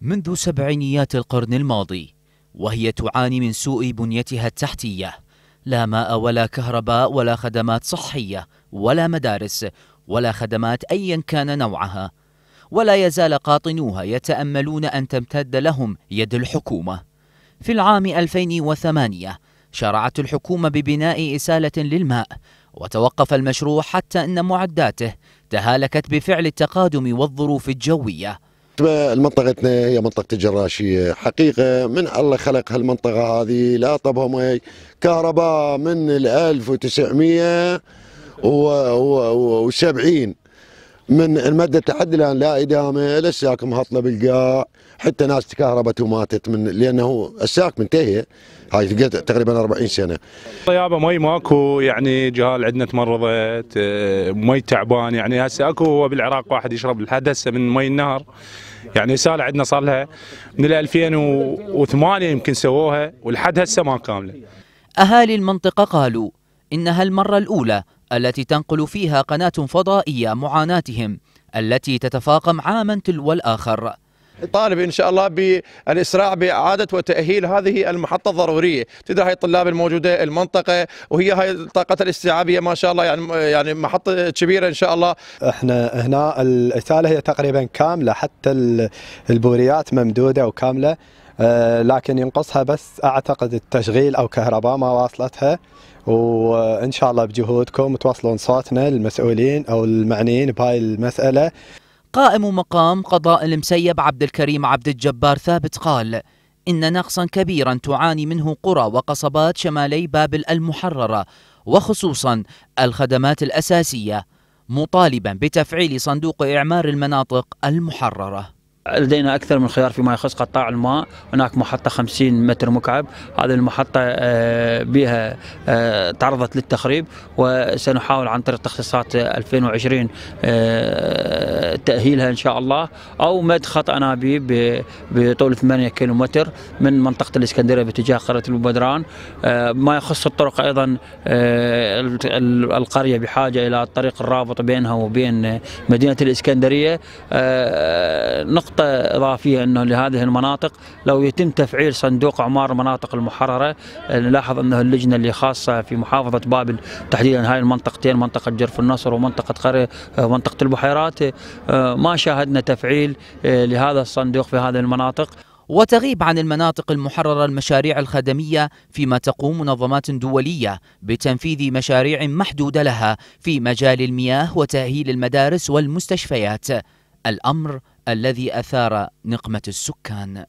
منذ سبعينيات القرن الماضي وهي تعاني من سوء بنيتها التحتية لا ماء ولا كهرباء ولا خدمات صحية ولا مدارس ولا خدمات أيا كان نوعها ولا يزال قاطنوها يتأملون أن تمتد لهم يد الحكومة في العام 2008 شرعت الحكومة ببناء إسالة للماء وتوقف المشروع حتى أن معداته تهالكت بفعل التقادم والظروف الجوية منطقتنا هي منطقة الجراشية حقيقة من الله خلق هالمنطقة هذه لا مي كهرباء من الألف وتسعمية وسبعين من المادة الآن لا إدامة للساك مهطلة بالقاع حتى ناس تكهربت وماتت من لأنه الساك منتهي هاي تقريبا 40 سنة طيابة مي ماكو يعني جهال عندنا تمرضت مي تعبان يعني هسه اكو هو بالعراق واحد يشرب لحد هسه من مي النهر يعني سالة عندنا صار لها من 2008 يمكن سووها ولحد هسه ما كاملة أهالي المنطقة قالوا إنها المرة الأولى التي تنقل فيها قناة فضائية معاناتهم التي تتفاقم عاما تلو الآخر طالب ان شاء الله بالاسراع باعاده وتاهيل هذه المحطه الضروريه، تدري هاي الطلاب الموجوده المنطقه وهي هاي الطاقه الاستيعابيه ما شاء الله يعني يعني محطه كبيره ان شاء الله. احنا هنا الاساله هي تقريبا كامله حتى البوريات ممدوده وكامله آه، لكن ينقصها بس اعتقد التشغيل او كهرباء ما واصلتها وان شاء الله بجهودكم توصلون صوتنا للمسؤولين او المعنيين بهاي المساله قائم مقام قضاء المسيب عبد الكريم عبد الجبار ثابت قال إن نقصا كبيرا تعاني منه قرى وقصبات شمالي بابل المحررة وخصوصا الخدمات الأساسية مطالبا بتفعيل صندوق إعمار المناطق المحررة لدينا اكثر من خيار فيما يخص قطاع الماء هناك محطه 50 متر مكعب هذه المحطه آه، بها آه، تعرضت للتخريب وسنحاول عن طريق تخصيصات 2020 آه، تاهيلها ان شاء الله او مد خط انابيب بطول 8 كيلومتر من منطقه الاسكندريه باتجاه قريه البدران ما يخص الطرق ايضا القريه بحاجه الى الطريق الرابط بينها وبين مدينه الاسكندريه نقطه نقطة إضافية أنه لهذه المناطق لو يتم تفعيل صندوق عمار المناطق المحررة آه، نلاحظ أنه اللجنة اللي خاصة في محافظة بابل تحديدا هاي المنطقتين منطقة جرف النصر ومنطقة قرية آه، منطقة البحيرات آه، ما شاهدنا تفعيل لهذا الصندوق في هذه المناطق وتغيب عن المناطق المحررة المشاريع الخدمية فيما تقوم منظمات دولية بتنفيذ مشاريع محدودة لها في مجال المياه وتأهيل المدارس والمستشفيات الأمر الذي أثار نقمة السكان